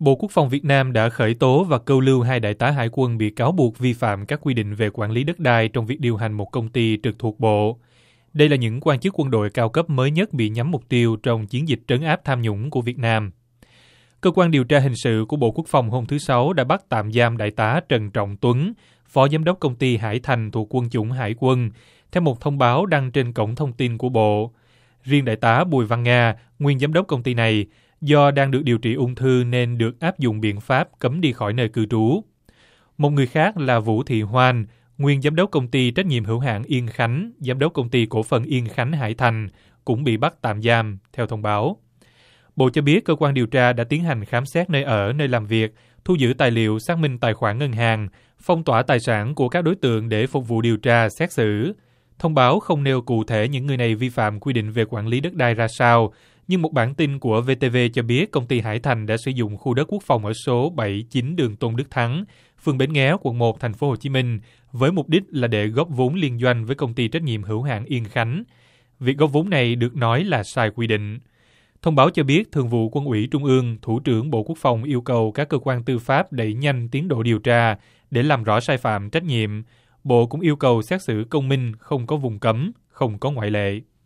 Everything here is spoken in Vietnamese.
Bộ Quốc phòng Việt Nam đã khởi tố và câu lưu hai đại tá hải quân bị cáo buộc vi phạm các quy định về quản lý đất đai trong việc điều hành một công ty trực thuộc bộ. Đây là những quan chức quân đội cao cấp mới nhất bị nhắm mục tiêu trong chiến dịch trấn áp tham nhũng của Việt Nam. Cơ quan điều tra hình sự của Bộ Quốc phòng hôm thứ Sáu đã bắt tạm giam đại tá Trần Trọng Tuấn, phó giám đốc công ty Hải Thành thuộc quân chủng Hải quân, theo một thông báo đăng trên cổng thông tin của Bộ. Riêng đại tá Bùi Văn Nga, nguyên giám đốc công ty này, do đang được điều trị ung thư nên được áp dụng biện pháp cấm đi khỏi nơi cư trú. Một người khác là Vũ Thị Hoan, nguyên giám đốc công ty trách nhiệm hữu hạn Yên Khánh, giám đốc công ty cổ phần Yên Khánh Hải Thành, cũng bị bắt tạm giam, theo thông báo. Bộ cho biết cơ quan điều tra đã tiến hành khám xét nơi ở, nơi làm việc, thu giữ tài liệu xác minh tài khoản ngân hàng, phong tỏa tài sản của các đối tượng để phục vụ điều tra, xét xử. Thông báo không nêu cụ thể những người này vi phạm quy định về quản lý đất đai ra sao, nhưng một bản tin của VTV cho biết công ty Hải Thành đã sử dụng khu đất quốc phòng ở số 79 đường Tôn Đức Thắng, phường Bến Nghé, quận 1, thành phố Hồ Chí Minh, với mục đích là để góp vốn liên doanh với công ty trách nhiệm hữu hạn Yên Khánh. Việc góp vốn này được nói là sai quy định. Thông báo cho biết Thường vụ Quân ủy Trung ương, Thủ trưởng Bộ Quốc phòng yêu cầu các cơ quan tư pháp đẩy nhanh tiến độ điều tra để làm rõ sai phạm trách nhiệm. Bộ cũng yêu cầu xét xử công minh, không có vùng cấm, không có ngoại lệ.